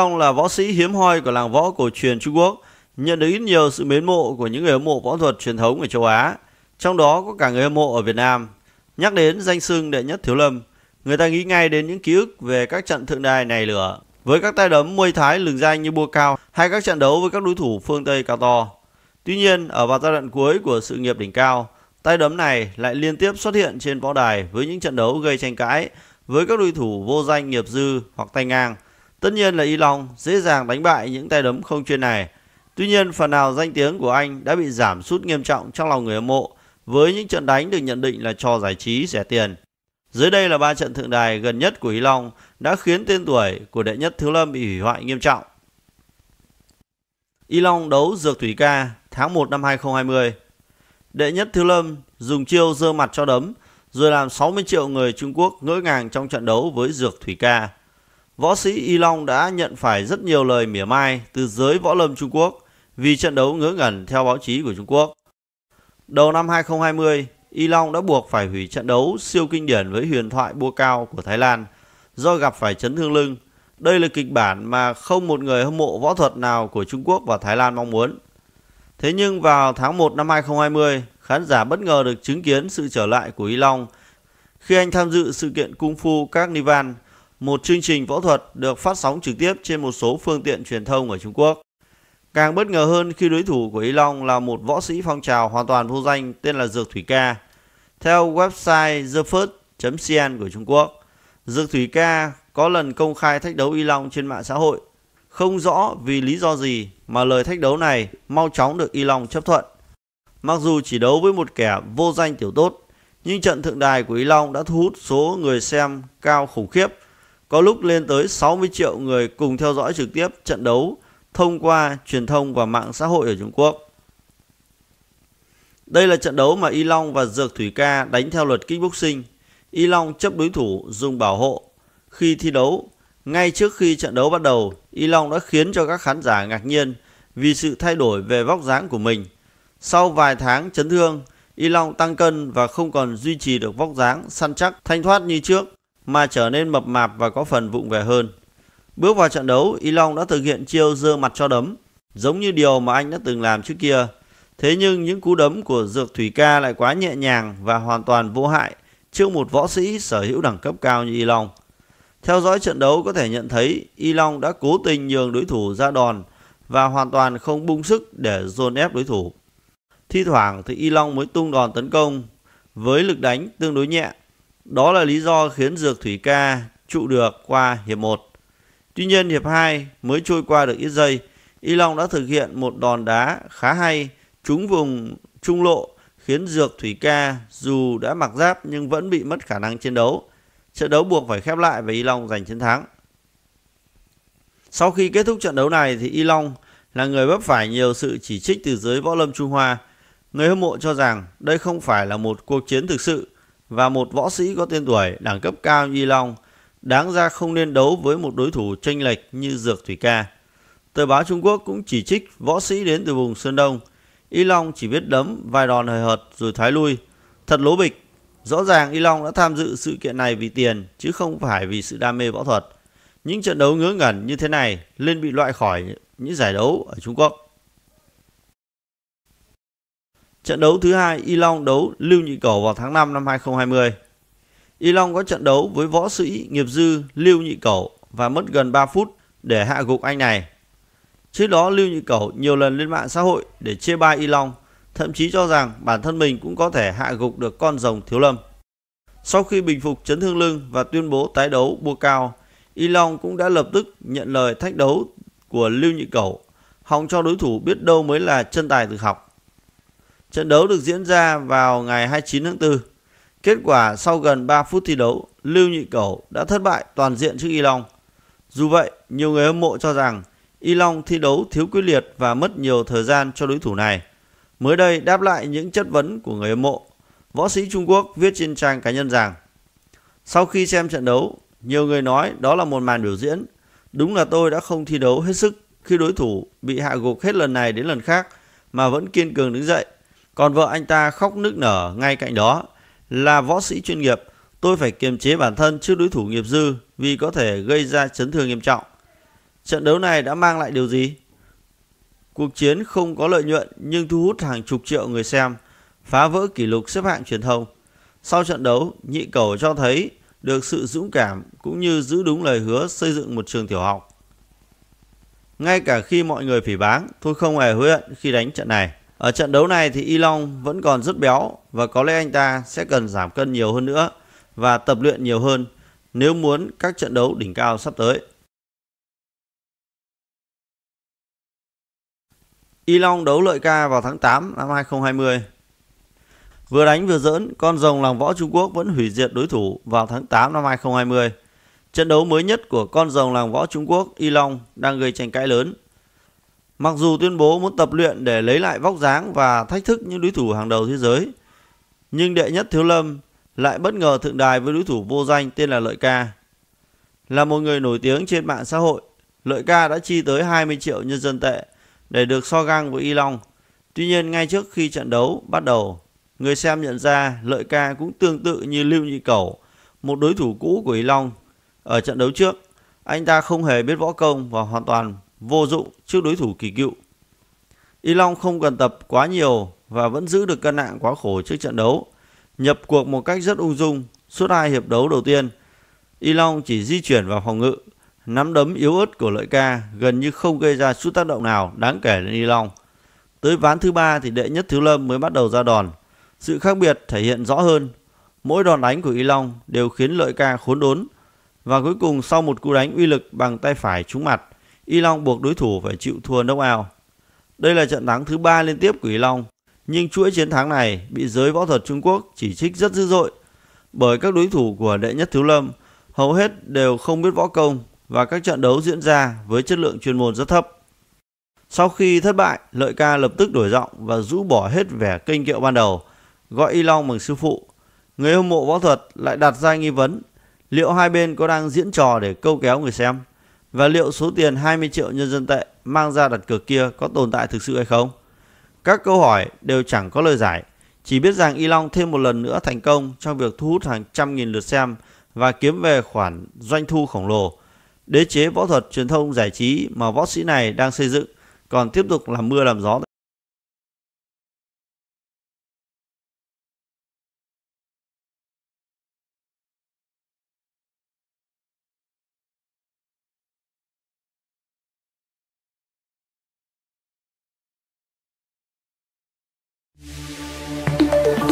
Long là võ sĩ hiếm hoi của làng võ cổ truyền Trung Quốc, nhận được ít nhiều sự mến mộ của những người hâm mộ võ thuật truyền thống ở châu Á, trong đó có cả người hâm mộ ở Việt Nam. Nhắc đến danh xưng đệ nhất thiếu lâm, người ta nghĩ ngay đến những ký ức về các trận thượng đài này lửa, với các tay đấm muay thái lừng danh như bua cao hay các trận đấu với các đối thủ phương Tây cao to. Tuy nhiên, ở vào giai đoạn cuối của sự nghiệp đỉnh cao, tay đấm này lại liên tiếp xuất hiện trên võ đài với những trận đấu gây tranh cãi với các đối thủ vô danh nghiệp dư hoặc tay ngang – Tất nhiên là Elon dễ dàng đánh bại những tay đấm không chuyên này. Tuy nhiên, phần nào danh tiếng của anh đã bị giảm sút nghiêm trọng trong lòng người hâm mộ với những trận đánh được nhận định là trò giải trí rẻ tiền. Dưới đây là ba trận thượng đài gần nhất của Ý Long đã khiến tên tuổi của đệ nhất thiếu Lâm bị hủy hoại nghiêm trọng. Y Long đấu Dược Thủy Ca tháng 1 năm 2020. Đệ nhất thiếu Lâm dùng chiêu dơ mặt cho đấm rồi làm 60 triệu người Trung Quốc ngỡ ngàng trong trận đấu với Dược Thủy Ca võ sĩ Y Long đã nhận phải rất nhiều lời mỉa mai từ giới võ lâm Trung Quốc vì trận đấu ngớ ngẩn theo báo chí của Trung Quốc. Đầu năm 2020, Y Long đã buộc phải hủy trận đấu siêu kinh điển với huyền thoại Bua Cao của Thái Lan do gặp phải chấn thương lưng. Đây là kịch bản mà không một người hâm mộ võ thuật nào của Trung Quốc và Thái Lan mong muốn. Thế nhưng vào tháng 1 năm 2020, khán giả bất ngờ được chứng kiến sự trở lại của Y Long khi anh tham dự sự kiện Kung Fu Nivan một chương trình võ thuật được phát sóng trực tiếp trên một số phương tiện truyền thông ở Trung Quốc. Càng bất ngờ hơn khi đối thủ của Y Long là một võ sĩ phong trào hoàn toàn vô danh tên là Dược Thủy Ca. Theo website thefirst.cn của Trung Quốc, Dược Thủy Ca có lần công khai thách đấu Y Long trên mạng xã hội. Không rõ vì lý do gì mà lời thách đấu này mau chóng được Y Long chấp thuận. Mặc dù chỉ đấu với một kẻ vô danh tiểu tốt, nhưng trận thượng đài của Y Long đã thu hút số người xem cao khủng khiếp – có lúc lên tới 60 triệu người cùng theo dõi trực tiếp trận đấu thông qua truyền thông và mạng xã hội ở Trung Quốc. Đây là trận đấu mà Y Long và Dược Thủy Ca đánh theo luật kickboxing. Y Long chấp đối thủ dùng bảo hộ. Khi thi đấu, ngay trước khi trận đấu bắt đầu, Y Long đã khiến cho các khán giả ngạc nhiên vì sự thay đổi về vóc dáng của mình. Sau vài tháng chấn thương, Y Long tăng cân và không còn duy trì được vóc dáng săn chắc thanh thoát như trước mà trở nên mập mạp và có phần vụng về hơn. Bước vào trận đấu, Y Long đã thực hiện chiêu dơ mặt cho đấm, giống như điều mà anh đã từng làm trước kia. Thế nhưng những cú đấm của Dược Thủy Ca lại quá nhẹ nhàng và hoàn toàn vô hại trước một võ sĩ sở hữu đẳng cấp cao như Y Long. Theo dõi trận đấu có thể nhận thấy Y Long đã cố tình nhường đối thủ ra đòn và hoàn toàn không bung sức để dồn ép đối thủ. Thi thoảng thì Y Long mới tung đòn tấn công với lực đánh tương đối nhẹ đó là lý do khiến Dược Thủy Ca trụ được qua hiệp 1. Tuy nhiên hiệp 2 mới trôi qua được ít giây, Y Long đã thực hiện một đòn đá khá hay trúng vùng trung lộ khiến Dược Thủy Ca dù đã mặc giáp nhưng vẫn bị mất khả năng chiến đấu. Trận đấu buộc phải khép lại và Y Long giành chiến thắng. Sau khi kết thúc trận đấu này thì Y Long là người vấp phải nhiều sự chỉ trích từ giới võ lâm Trung Hoa. Người hâm mộ cho rằng đây không phải là một cuộc chiến thực sự và một võ sĩ có tên tuổi đẳng cấp cao như Y Long đáng ra không nên đấu với một đối thủ tranh lệch như Dược Thủy Ca. Tờ báo Trung Quốc cũng chỉ trích võ sĩ đến từ vùng Sơn Đông. Y Long chỉ biết đấm vài đòn hời hợt rồi thái lui. Thật lố bịch. Rõ ràng Y Long đã tham dự sự kiện này vì tiền chứ không phải vì sự đam mê võ thuật. Những trận đấu ngớ ngẩn như thế này nên bị loại khỏi những giải đấu ở Trung Quốc. Trận đấu thứ hai Y Long đấu Lưu Nhị Cẩu vào tháng 5 năm 2020. Y Long có trận đấu với võ sĩ nghiệp dư Lưu Nhị Cẩu và mất gần 3 phút để hạ gục anh này. Trước đó Lưu Nhị Cẩu nhiều lần lên mạng xã hội để chê bai Y Long, thậm chí cho rằng bản thân mình cũng có thể hạ gục được con rồng thiếu lâm. Sau khi bình phục chấn thương lưng và tuyên bố tái đấu bua cao, Y Long cũng đã lập tức nhận lời thách đấu của Lưu Nhị Cẩu, hòng cho đối thủ biết đâu mới là chân tài thực học. Trận đấu được diễn ra vào ngày 29 tháng 4. Kết quả sau gần 3 phút thi đấu, Lưu Nhị Cẩu đã thất bại toàn diện trước Y Long. Dù vậy, nhiều người hâm mộ cho rằng Y Long thi đấu thiếu quyết liệt và mất nhiều thời gian cho đối thủ này. Mới đây đáp lại những chất vấn của người hâm mộ, võ sĩ Trung Quốc viết trên trang cá nhân rằng Sau khi xem trận đấu, nhiều người nói đó là một màn biểu diễn. Đúng là tôi đã không thi đấu hết sức khi đối thủ bị hạ gục hết lần này đến lần khác mà vẫn kiên cường đứng dậy còn vợ anh ta khóc nức nở ngay cạnh đó. Là võ sĩ chuyên nghiệp, tôi phải kiềm chế bản thân trước đối thủ nghiệp dư vì có thể gây ra chấn thương nghiêm trọng. Trận đấu này đã mang lại điều gì? Cuộc chiến không có lợi nhuận nhưng thu hút hàng chục triệu người xem, phá vỡ kỷ lục xếp hạng truyền thông. Sau trận đấu, nhị cầu cho thấy được sự dũng cảm cũng như giữ đúng lời hứa xây dựng một trường tiểu học. Ngay cả khi mọi người phỉ báng, tôi không hề hối hận khi đánh trận này. Ở trận đấu này thì Y Long vẫn còn rất béo và có lẽ anh ta sẽ cần giảm cân nhiều hơn nữa và tập luyện nhiều hơn nếu muốn các trận đấu đỉnh cao sắp tới. Y Long đấu lợi ca vào tháng 8 năm 2020. Vừa đánh vừa giỡn, con rồng làng võ Trung Quốc vẫn hủy diệt đối thủ vào tháng 8 năm 2020. Trận đấu mới nhất của con rồng làng võ Trung Quốc Y Long đang gây tranh cãi lớn Mặc dù tuyên bố muốn tập luyện để lấy lại vóc dáng và thách thức những đối thủ hàng đầu thế giới, nhưng đệ nhất Thiếu Lâm lại bất ngờ thượng đài với đối thủ vô danh tên là Lợi Ca. Là một người nổi tiếng trên mạng xã hội, Lợi Ca đã chi tới 20 triệu nhân dân tệ để được so găng với Y Long. Tuy nhiên ngay trước khi trận đấu bắt đầu, người xem nhận ra Lợi Ca cũng tương tự như Lưu Nhị Cẩu, một đối thủ cũ của Y Long. Ở trận đấu trước, anh ta không hề biết võ công và hoàn toàn vô dụng trước đối thủ kỳ cựu. Y Long không cần tập quá nhiều và vẫn giữ được cân nặng quá khổ trước trận đấu. Nhập cuộc một cách rất ung dung, suốt hai hiệp đấu đầu tiên, Y Long chỉ di chuyển vào phòng ngự, nắm đấm yếu ớt của lợi ca gần như không gây ra chút tác động nào đáng kể lên Y Long. Tới ván thứ ba thì đệ nhất thiếu Lâm mới bắt đầu ra đòn. Sự khác biệt thể hiện rõ hơn. Mỗi đòn đánh của Y Long đều khiến lợi ca khốn đốn. Và cuối cùng sau một cú đánh uy lực bằng tay phải trúng mặt, Y Long buộc đối thủ phải chịu thua ao. Đây là trận thắng thứ 3 liên tiếp của Y Long, nhưng chuỗi chiến thắng này bị giới võ thuật Trung Quốc chỉ trích rất dữ dội bởi các đối thủ của đệ nhất Thiếu Lâm hầu hết đều không biết võ công và các trận đấu diễn ra với chất lượng chuyên môn rất thấp. Sau khi thất bại, Lợi Ca lập tức đổi giọng và rũ bỏ hết vẻ kinh kiệu ban đầu, gọi Y Long bằng sư phụ. Người hâm mộ võ thuật lại đặt ra nghi vấn liệu hai bên có đang diễn trò để câu kéo người xem và liệu số tiền 20 triệu nhân dân tệ mang ra đặt cược kia có tồn tại thực sự hay không? Các câu hỏi đều chẳng có lời giải, chỉ biết rằng Y Long thêm một lần nữa thành công trong việc thu hút hàng trăm nghìn lượt xem và kiếm về khoản doanh thu khổng lồ. Đế chế võ thuật truyền thông giải trí mà võ sĩ này đang xây dựng còn tiếp tục làm mưa làm gió. Thank you.